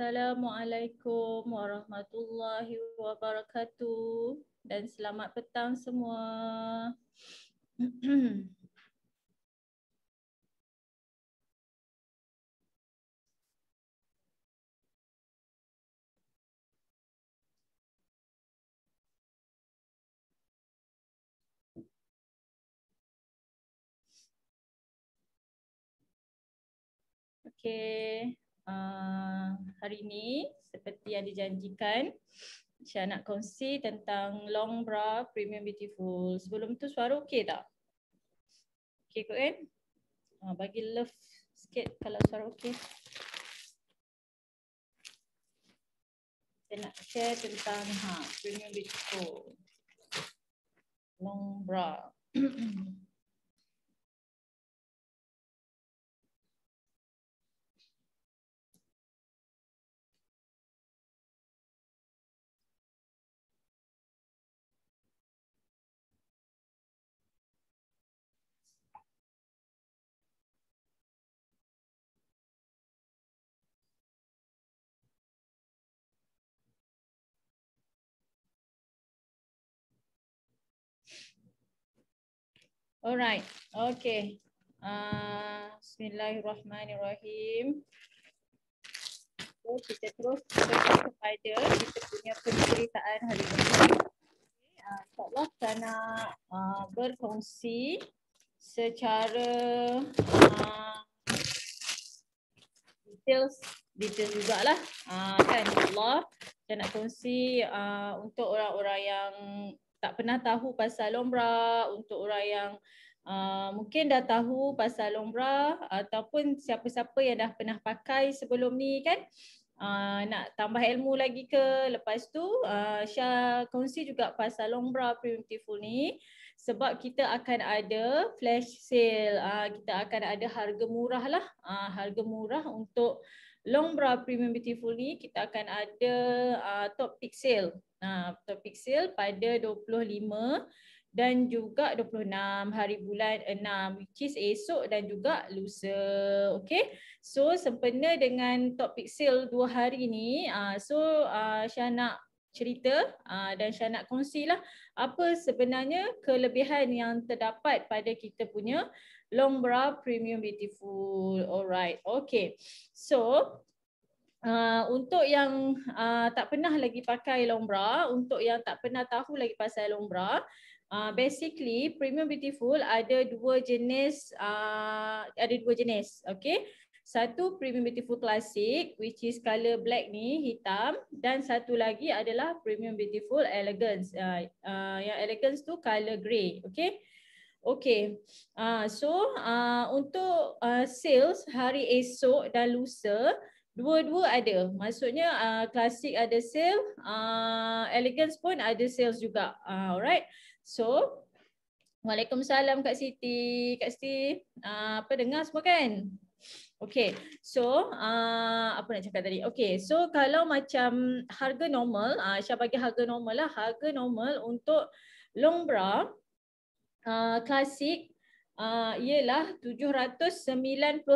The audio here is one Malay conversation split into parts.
Assalamualaikum warahmatullahi wabarakatuh dan selamat petang semua. Okay, Ah, hari ini seperti yang dijanjikan saya nak kongsi tentang long bra premium beautiful. Sebelum tu suara okey tak? Okey kot kan? Eh? bagi love sikit kalau suara okey. Saya nak share tentang ha, premium beautiful. Long bra. Alright. Okay. Uh, Bismillahirrahmanirrahim. So, kita terus kita kepada kita punya penceritaan hari ini. Okay. Uh, InsyaAllah saya nak uh, berkongsi secara uh, details detail juga lah. Uh, kan Allah. Saya nak kongsi uh, untuk orang-orang yang tak pernah tahu pasal lombra untuk orang yang uh, mungkin dah tahu pasal lombra ataupun siapa-siapa yang dah pernah pakai sebelum ni kan uh, nak tambah ilmu lagi ke lepas tu uh, Syah kongsi juga pasal lombra beautiful ni sebab kita akan ada flash sale uh, kita akan ada harga murah lah uh, harga murah untuk Longbra Premium Beautiful ni kita akan ada uh, top pick sale atau ha, piksel pada 25 dan juga 26 hari bulan 6 which is esok dan juga lusa okay. so sempena dengan top pixel 2 hari ni uh, so uh, ha, saya nak cerita uh, dan saya nak kongsilah apa sebenarnya kelebihan yang terdapat pada kita punya long Longbra Premium Beautiful. Alright. Okay. So, Ah, untuk yang uh, tak pernah lagi pakai lombra, untuk yang tak pernah tahu lagi pasal lombra, uh, basically premium beautiful ada dua jenis uh, ada dua jenis, okay? Satu premium beautiful classic which is color black ni hitam dan satu lagi adalah premium beautiful elegance. Uh, uh, yang elegance tu color grey, okay? Okay, uh, so uh, untuk uh, sales hari esok dan lusa, Dua-dua ada. Maksudnya uh, klasik uh, ada sale, uh, elegance pun ada sales juga. Uh, alright. So, Waalaikumsalam Kak Siti. Kak Siti, uh, apa dengar semua kan? Okay, so uh, apa nak cakap tadi? Okay, so kalau macam harga normal, uh, saya bagi harga normal lah. Harga normal untuk long bra, uh, klasik uh, ialah RM791.50.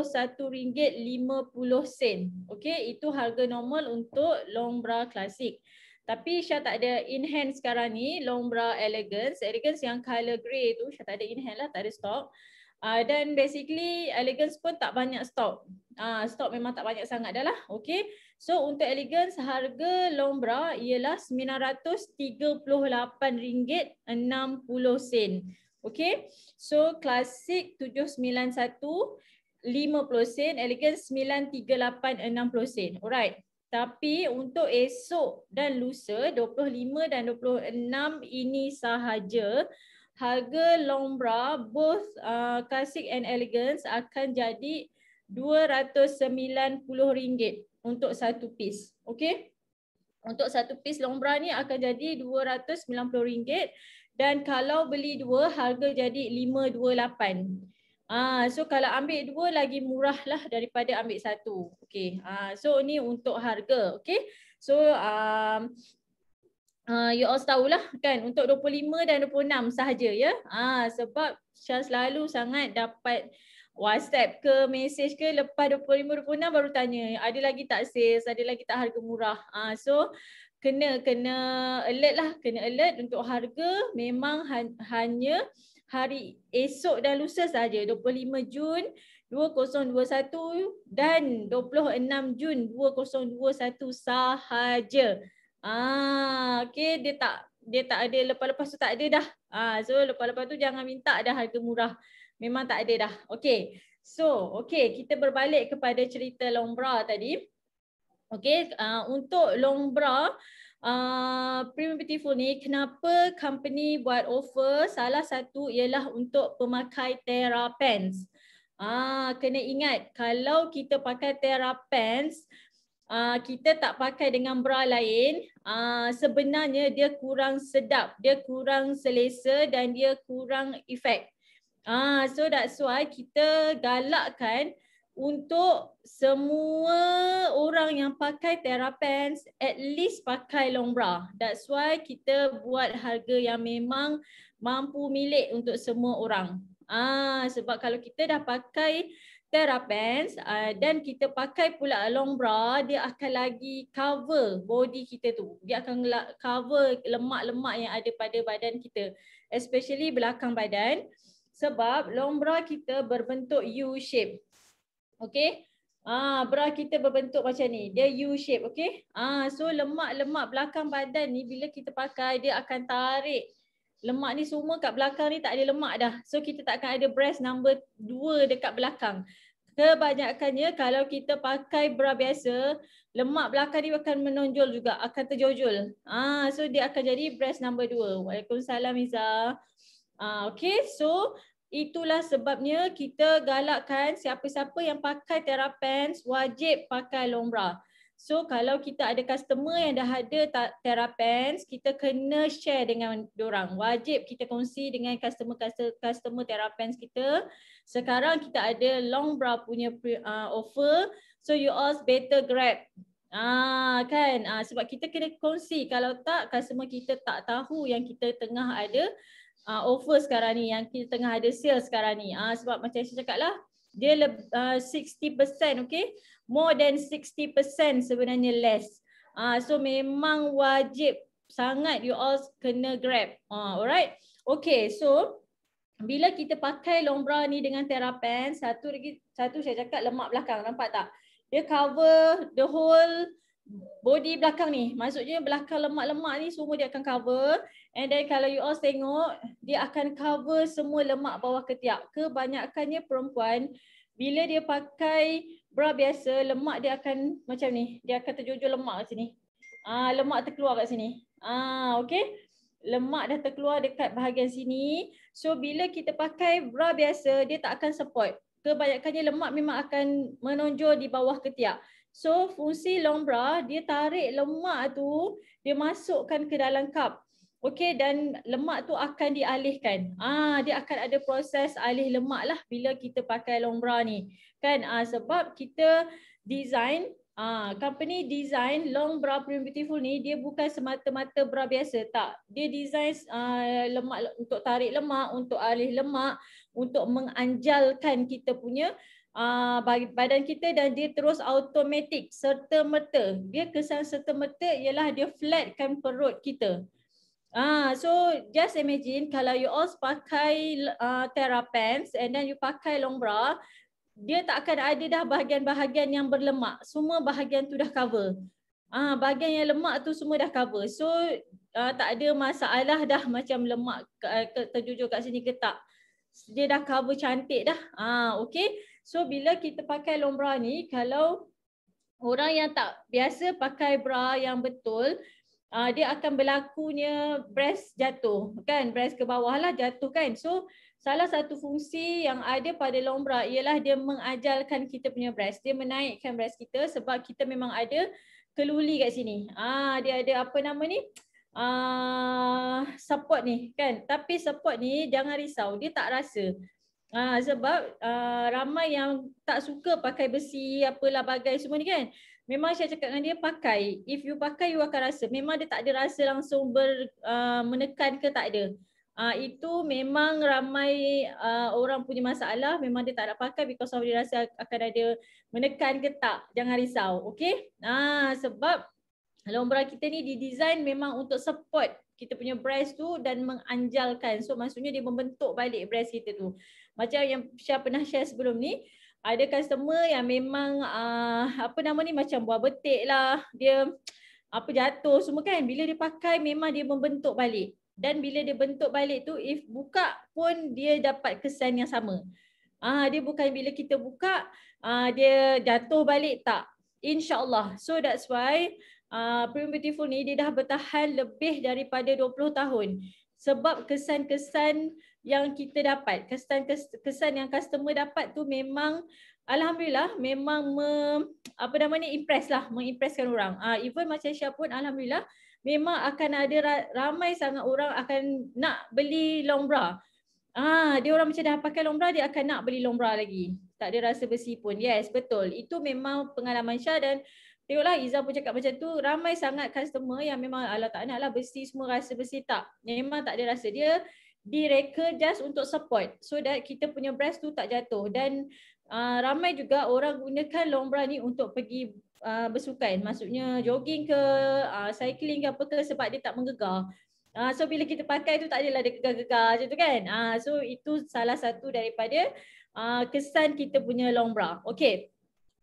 Okey, itu harga normal untuk Lombra klasik. Tapi saya tak ada in-hand sekarang ni, Lombra Elegance. Elegance yang colour grey tu, saya tak ada in-hand lah, tak ada stock. Uh, dan basically elegance pun tak banyak stock. Uh, stock memang tak banyak sangat dah lah. Okay. So untuk elegance harga lombra ialah RM938.60. Okay, so klasik 791 50 sen, elegan 938 60 sen. Alright. Tapi untuk esok dan lusa 25 dan 26 ini sahaja harga lombra both uh, classic and elegance akan jadi RM290 untuk satu piece. Okay? Untuk satu piece lombra ni akan jadi RM290 dan kalau beli dua harga jadi 528. Ah so kalau ambil dua lagi murah lah daripada ambil satu. Okey. Ah so ni untuk harga, okey. So um Uh, you all tahulah kan untuk 25 dan 26 sahaja ya. Ah sebab saya selalu sangat dapat WhatsApp ke message ke lepas 25 26 baru tanya ada lagi tak sales, ada lagi tak harga murah. Ah so kena kena alert lah kena alert untuk harga memang hanya hari esok dan lusa saja 25 Jun 2021 dan 26 Jun 2021 sahaja. Ah okey dia tak dia tak ada lepas-lepas tu tak ada dah. Ah so lepas-lepas tu jangan minta ada harga murah. Memang tak ada dah. Okey. So, okey kita berbalik kepada cerita Lombra tadi. Okay, uh, untuk Longbra, uh, Premium Beautiful ni, kenapa company buat offer? Salah satu ialah untuk pemakai Terra Pants. Ah, kena ingat, kalau kita pakai Terra Pants, Uh, kita tak pakai dengan bra lain uh, Sebenarnya dia kurang sedap Dia kurang selesa dan dia kurang efek uh, So that's why kita galakkan untuk semua orang yang pakai terapens at least pakai long bra that's why kita buat harga yang memang mampu milik untuk semua orang ah sebab kalau kita dah pakai terapens ah, dan uh, kita pakai pula long bra dia akan lagi cover body kita tu dia akan cover lemak-lemak yang ada pada badan kita especially belakang badan sebab long bra kita berbentuk U shape Okay, Ah bra kita berbentuk macam ni. Dia U shape, okay? Ah so lemak-lemak belakang badan ni bila kita pakai dia akan tarik Lemak ni semua kat belakang ni tak ada lemak dah. So kita tak akan ada breast number 2 dekat belakang. Kebanyakannya kalau kita pakai bra biasa, lemak belakang ni akan menonjol juga, akan terjojol. Ah, so dia akan jadi breast number 2. Waalaikumsalam Izzah. Ah, okay, so Itulah sebabnya kita galakkan siapa-siapa yang pakai terapens wajib pakai long bra. So kalau kita ada customer yang dah ada terapens, kita kena share dengan orang. Wajib kita kongsi dengan customer customer terapens kita. Sekarang kita ada long bra punya uh, offer. So you all better grab. Ah kan? Ah, sebab kita kena kongsi. Kalau tak, customer kita tak tahu yang kita tengah ada uh, offer sekarang ni yang kita tengah ada sale sekarang ni. Uh, sebab macam saya cakap lah, dia uh, ah, 60% okay. More than 60% sebenarnya less. Uh, so memang wajib sangat you all kena grab. Uh, alright. Okay so bila kita pakai long bra ni dengan terapen, satu lagi satu saya cakap lemak belakang nampak tak? Dia cover the whole body belakang ni maksudnya belakang lemak-lemak ni semua dia akan cover and then kalau you all tengok dia akan cover semua lemak bawah ketiak kebanyakannya perempuan bila dia pakai bra biasa lemak dia akan macam ni dia akan terjujur lemak kat sini ah lemak terkeluar kat sini ah okay, lemak dah terkeluar dekat bahagian sini so bila kita pakai bra biasa dia tak akan support kebanyakannya lemak memang akan menonjol di bawah ketiak So fungsi lombra dia tarik lemak tu dia masukkan ke dalam cup. Okey dan lemak tu akan dialihkan. Ah dia akan ada proses alih lemak lah bila kita pakai lombra ni. Kan ah sebab kita design ah company design long premium beautiful ni dia bukan semata-mata bra biasa tak. Dia design ah lemak untuk tarik lemak, untuk alih lemak, untuk menganjalkan kita punya uh, badan kita dan dia terus automatic serta merta. Dia kesan serta merta ialah dia flatkan perut kita. Ah, uh, so just imagine kalau you all pakai uh, Terra pants and then you pakai long bra, dia tak akan ada dah bahagian-bahagian yang berlemak. Semua bahagian tu dah cover. Ah, uh, bahagian yang lemak tu semua dah cover. So uh, tak ada masalah dah macam lemak uh, terjujur kat sini ke tak. Dia dah cover cantik dah. Ah, uh, okay. So bila kita pakai long bra ni, kalau orang yang tak biasa pakai bra yang betul, uh, dia akan berlakunya breast jatuh kan, breast ke bawah lah jatuh kan. So salah satu fungsi yang ada pada long bra ialah dia mengajalkan kita punya breast, dia menaikkan breast kita sebab kita memang ada keluli kat sini. Ah uh, dia ada apa nama ni? Uh, support ni kan tapi support ni jangan risau dia tak rasa Ah ha, sebab uh, ramai yang tak suka pakai besi apalah bagai semua ni kan. Memang saya cakap dengan dia pakai. If you pakai you akan rasa. Memang dia tak ada rasa langsung ber uh, menekan ke tak ada. Ah uh, itu memang ramai uh, orang punya masalah memang dia tak nak pakai because of dia rasa akan ada menekan ke tak. Jangan risau, okay Ah sebab lombra kita ni didesain memang untuk support kita punya breast tu dan menganjalkan. So maksudnya dia membentuk balik breast kita tu macam yang Syah pernah share sebelum ni ada customer yang memang uh, apa nama ni macam buah betik lah dia apa jatuh semua kan bila dia pakai memang dia membentuk balik dan bila dia bentuk balik tu if buka pun dia dapat kesan yang sama uh, dia bukan bila kita buka uh, dia jatuh balik tak insyaallah so that's why Uh, Premium Beautiful ni dia dah bertahan lebih daripada 20 tahun sebab kesan-kesan yang kita dapat kesan kesan yang customer dapat tu memang alhamdulillah memang me, apa namanya impress lah mengimpresskan orang ah uh, even macam siapa pun alhamdulillah memang akan ada ramai sangat orang akan nak beli lombra ah uh, dia orang macam dah pakai lombra dia akan nak beli lombra lagi tak ada rasa besi pun yes betul itu memang pengalaman saya dan Tengoklah Izzah pun cakap macam tu, ramai sangat customer yang memang Allah tak nak lah besi semua rasa besi tak. Memang tak ada rasa. Dia direka just untuk support so that kita punya breast tu tak jatuh dan uh, ramai juga orang gunakan long bra ni untuk pergi uh, bersukan maksudnya jogging ke uh, cycling ke apa ke sebab dia tak menggegar uh, so bila kita pakai tu tak adalah dia gegar-gegar macam tu kan uh, so itu salah satu daripada uh, kesan kita punya long bra okay.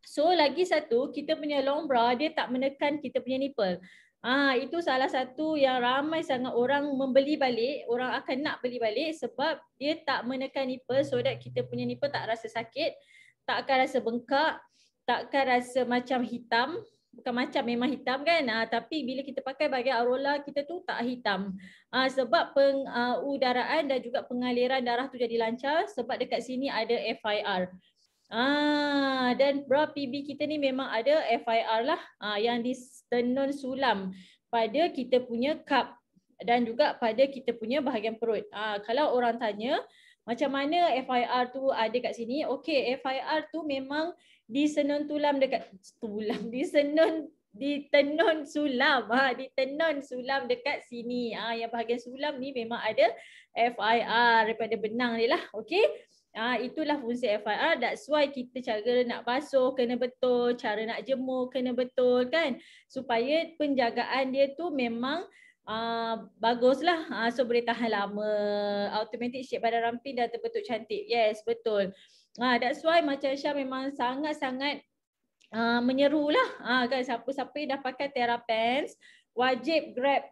So lagi satu, kita punya long bra dia tak menekan kita punya nipple. Ah itu salah satu yang ramai sangat orang membeli balik, orang akan nak beli balik sebab dia tak menekan nipple so that kita punya nipple tak rasa sakit, tak akan rasa bengkak, tak akan rasa macam hitam, bukan macam memang hitam kan. Ah tapi bila kita pakai bagi Aurora kita tu tak hitam. Ah sebab pengudaraan ah, uh, dan juga pengaliran darah tu jadi lancar sebab dekat sini ada FIR. Ah dan bra PB kita ni memang ada FIR lah ah, yang dis tenun sulam pada kita punya cup dan juga pada kita punya bahagian perut. Ha, kalau orang tanya macam mana FIR tu ada kat sini, okey FIR tu memang disenun tulam dekat tulam, disenun ditenun sulam ha ah, ditenun sulam dekat sini ah ha, yang bahagian sulam ni memang ada FIR daripada benang dia lah okey Ah itulah fungsi FIR that's why kita cara nak basuh kena betul, cara nak jemur kena betul kan supaya penjagaan dia tu memang ah baguslah ah so boleh tahan lama. Automatic shape pada ramping dah terbentuk cantik. Yes, betul. Ah that's why macam Syah memang sangat-sangat ah menyerulah ah kan siapa-siapa dah pakai Terra pants wajib grab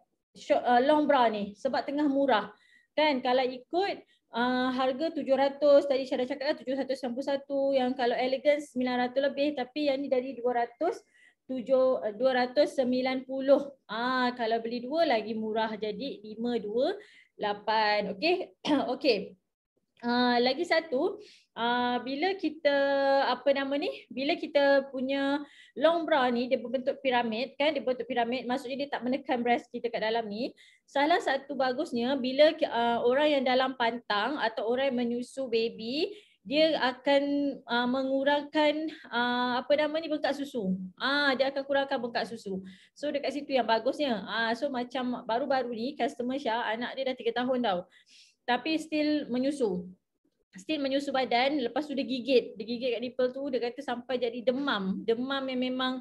ah, long bra ni sebab tengah murah. Kan kalau ikut Ah, harga 700 tadi saya dah cakap lah 791 yang kalau elegance 900 lebih tapi yang ni dari 200 290 eh, ah kalau beli dua lagi murah jadi 528 okay okay Ah, lagi satu uh, bila kita apa nama ni bila kita punya long bra ni dia berbentuk piramid kan dia berbentuk piramid maksudnya dia tak menekan breast kita kat dalam ni salah satu bagusnya bila uh, orang yang dalam pantang atau orang yang menyusu baby dia akan uh, mengurangkan uh, apa nama ni bengkak susu. Ah uh, dia akan kurangkan bengkak susu. So dekat situ yang bagusnya. Ah uh, so macam baru-baru ni customer Syah anak dia dah 3 tahun tau tapi still menyusu. Still menyusu badan lepas tu dia gigit. Dia gigit kat nipple tu dia kata sampai jadi demam. Demam yang memang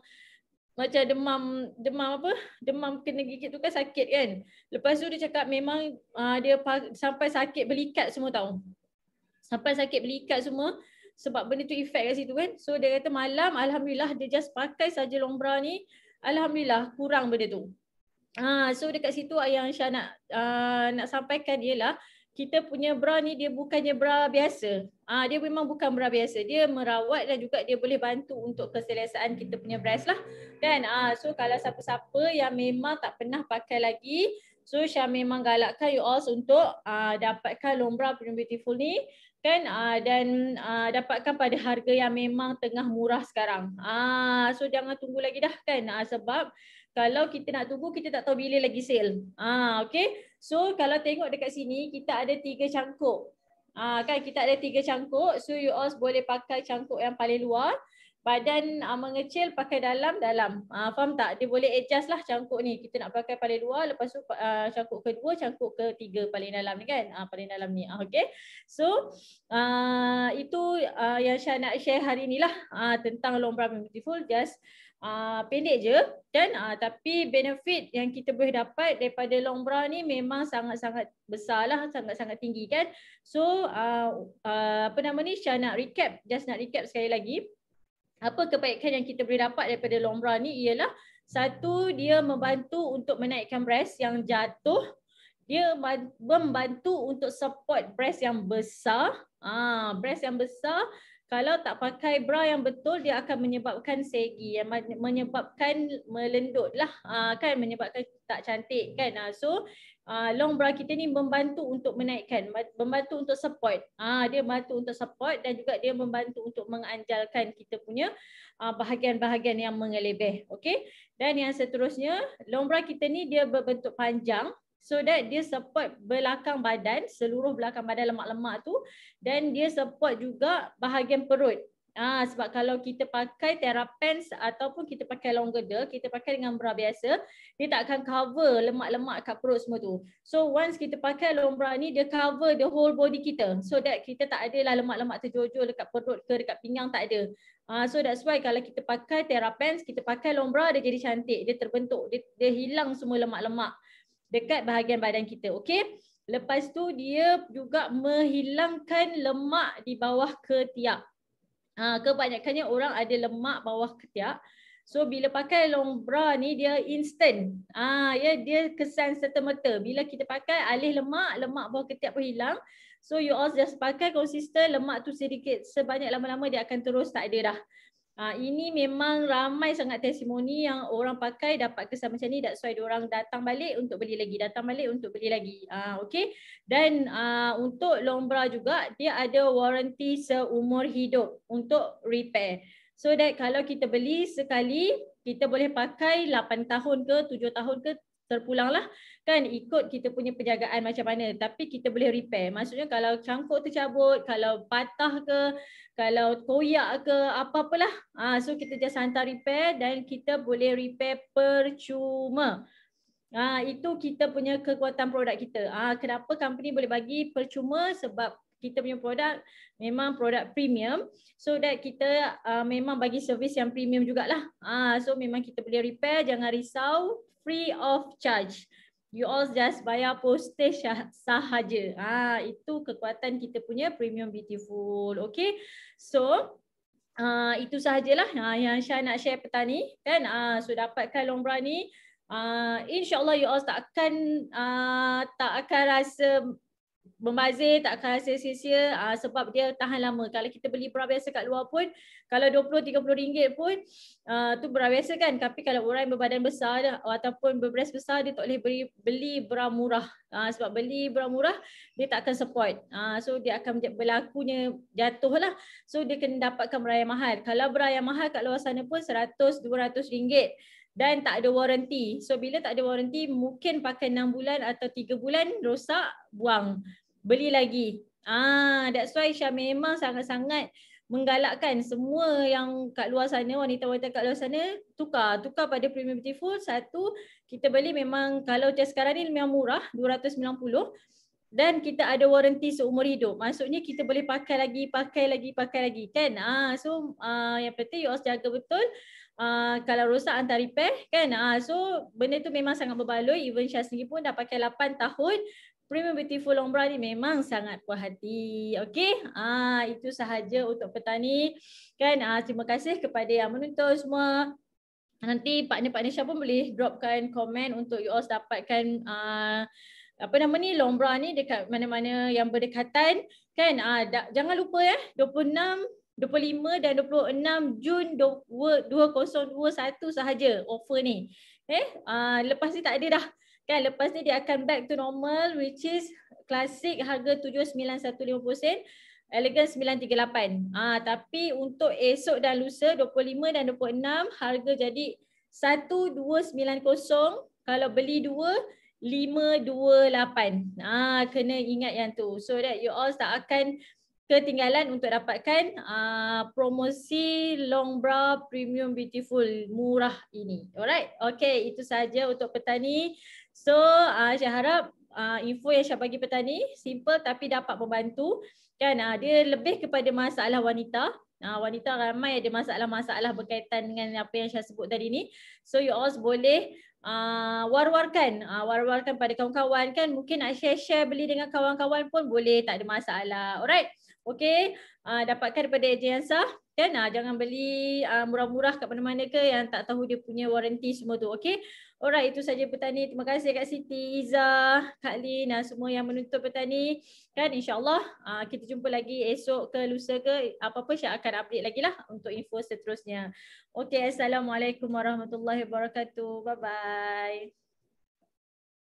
macam demam demam apa? Demam kena gigit tu kan sakit kan. Lepas tu dia cakap memang uh, dia sampai sakit belikat semua tau. Sampai sakit belikat semua sebab benda tu efek kat situ kan. So dia kata malam alhamdulillah dia just pakai saja lombra ni alhamdulillah kurang benda tu. Ah uh, so dekat situ yang Syah nak uh, nak sampaikan ialah kita punya bra ni dia bukannya bra biasa. Ah dia memang bukan bra biasa. Dia merawat dan juga dia boleh bantu untuk keselesaan kita punya breast lah. Kan? Ah so kalau siapa-siapa yang memang tak pernah pakai lagi, so saya memang galakkan you all untuk ah dapatkan Lombra Premium Beautiful ni kan ah dan ah dapatkan pada harga yang memang tengah murah sekarang. Ah so jangan tunggu lagi dah kan ah, sebab kalau kita nak tunggu kita tak tahu bila lagi sale. Ah okey. So kalau tengok dekat sini kita ada tiga cangkuk. Ah uh, kan kita ada tiga cangkuk. So you all boleh pakai cangkuk yang paling luar. Badan uh, mengecil pakai dalam dalam. Ah uh, faham tak? Dia boleh adjust lah cangkuk ni. Kita nak pakai paling luar lepas tu uh, cangkuk kedua, cangkuk ketiga paling dalam ni kan. Ah uh, paling dalam ni. Uh, okay. So uh, itu uh, yang saya nak share hari ni lah uh, tentang long brown beautiful just Ah, pendek je kan uh, tapi benefit yang kita boleh dapat daripada long bra ni memang sangat-sangat besar lah sangat-sangat tinggi kan so uh, uh, apa nama ni Syah nak recap just nak recap sekali lagi apa kebaikan yang kita boleh dapat daripada long bra ni ialah satu dia membantu untuk menaikkan breast yang jatuh dia membantu untuk support breast yang besar Ah, breast yang besar kalau tak pakai bra yang betul dia akan menyebabkan segi yang menyebabkan melendut lah ah, kan menyebabkan tak cantik kan ah, so ah, long bra kita ni membantu untuk menaikkan membantu untuk support ah, dia membantu untuk support dan juga dia membantu untuk menganjalkan kita punya ah, bahagian-bahagian yang mengelebeh okey dan yang seterusnya long bra kita ni dia berbentuk panjang so that dia support belakang badan seluruh belakang badan lemak-lemak tu dan dia support juga bahagian perut ah ha, sebab kalau kita pakai terapens ataupun kita pakai longer girdle kita pakai dengan bra biasa dia tak akan cover lemak-lemak kat perut semua tu so once kita pakai long bra ni dia cover the whole body kita so that kita tak ada lah lemak-lemak terjojol dekat perut ke dekat pinggang tak ada Uh, so that's why kalau kita pakai terapens, kita pakai lombra dia jadi cantik, dia terbentuk, dia, dia hilang semua lemak-lemak dekat bahagian badan kita. okay? Lepas tu dia juga menghilangkan lemak di bawah ketiak. Ha, kebanyakannya orang ada lemak bawah ketiak. So bila pakai long bra ni dia instant. Ah ha, ya dia kesan serta-merta. Bila kita pakai alih lemak, lemak bawah ketiak pun hilang. So you all just pakai konsisten lemak tu sedikit sebanyak lama-lama dia akan terus tak ada dah. Ha, ini memang ramai sangat testimoni yang orang pakai dapat kesan macam ni that's why orang datang balik untuk beli lagi datang balik untuk beli lagi ha, okay? dan ha, untuk Lombra juga dia ada waranti seumur hidup untuk repair so that kalau kita beli sekali kita boleh pakai 8 tahun ke 7 tahun ke terpulang lah kan ikut kita punya penjagaan macam mana tapi kita boleh repair maksudnya kalau cangkuk tercabut kalau patah ke kalau koyak ke apa-apalah ah so kita just hantar repair dan kita boleh repair percuma ah itu kita punya kekuatan produk kita ah kenapa company boleh bagi percuma sebab kita punya produk memang produk premium so that kita uh, memang bagi servis yang premium jugalah ah so memang kita boleh repair jangan risau free of charge you all just bayar postage sahaja. Ah, itu kekuatan kita punya premium beautiful. Okay, so Uh, itu sahajalah uh, yang saya nak share petani kan uh, so dapatkan lombra ni uh, insyaallah you all tak akan uh, tak akan rasa membazir tak akan rasa sia-sia uh, sebab dia tahan lama. Kalau kita beli bra biasa kat luar pun, kalau RM20, rm ringgit pun uh, tu bra biasa kan. Tapi kalau orang yang berbadan besar dah, ataupun berbreast besar, dia tak boleh beri, beli bra murah. Uh, sebab beli bra murah, dia tak akan support. Uh, so dia akan berlakunya jatuh lah. So dia kena dapatkan berat yang mahal. Kalau bra yang mahal kat luar sana pun RM100, rm ringgit dan tak ada warranty. So bila tak ada warranty mungkin pakai 6 bulan atau 3 bulan rosak buang beli lagi. Ah, that's why Syah memang sangat-sangat menggalakkan semua yang kat luar sana, wanita-wanita kat luar sana tukar. Tukar pada Premium Beautiful. Satu, kita beli memang kalau macam sekarang ni memang murah, RM290. Dan kita ada warranty seumur hidup. Maksudnya kita boleh pakai lagi, pakai lagi, pakai lagi. Kan? Ah, so ah, yang penting you all jaga betul. Ah, kalau rosak hantar repair. Kan? Ah, so benda tu memang sangat berbaloi. Even Syah sendiri pun dah pakai 8 tahun. Premium Beauty Full Ombra ni memang sangat puas hati. okay? Ah itu sahaja untuk petani. Kan ah terima kasih kepada yang menonton semua. Nanti partner-partner siapa pun boleh dropkan komen untuk you all dapatkan ah apa nama ni Lombra ni dekat mana-mana yang berdekatan kan ah da- jangan lupa ya eh, 26 25 dan 26 Jun 2021 sahaja offer ni. Eh ah lepas ni tak ada dah. Kan lepas ni dia akan back to normal which is classic harga 7915 sen, elegant 938. Ah tapi untuk esok dan lusa 25 dan 26 harga jadi 1290 kalau beli 2 528. Ah kena ingat yang tu. So that you all tak akan ketinggalan untuk dapatkan uh, promosi long bra premium beautiful murah ini. Alright. Okay, itu saja untuk petani. So uh, saya harap uh, info yang saya bagi petani simple tapi dapat membantu kan uh, dia lebih kepada masalah wanita. Uh, wanita ramai ada masalah-masalah berkaitan dengan apa yang saya sebut tadi ni. So you all boleh uh, war-warkan, uh, war-warkan pada kawan-kawan kan mungkin nak share-share beli dengan kawan-kawan pun boleh tak ada masalah. Alright. Okay, uh, dapatkan daripada agensa kan uh, jangan beli uh, murah-murah kat mana-mana ke yang tak tahu dia punya warranty semua tu okay Alright, itu saja petani. Terima kasih Kak Siti, Iza, Kak Lin dan ah, semua yang menuntut petani. Kan insyaAllah ah, kita jumpa lagi esok ke lusa ke apa-apa saya akan update lagi lah untuk info seterusnya. Okay, Assalamualaikum warahmatullahi wabarakatuh. Bye-bye.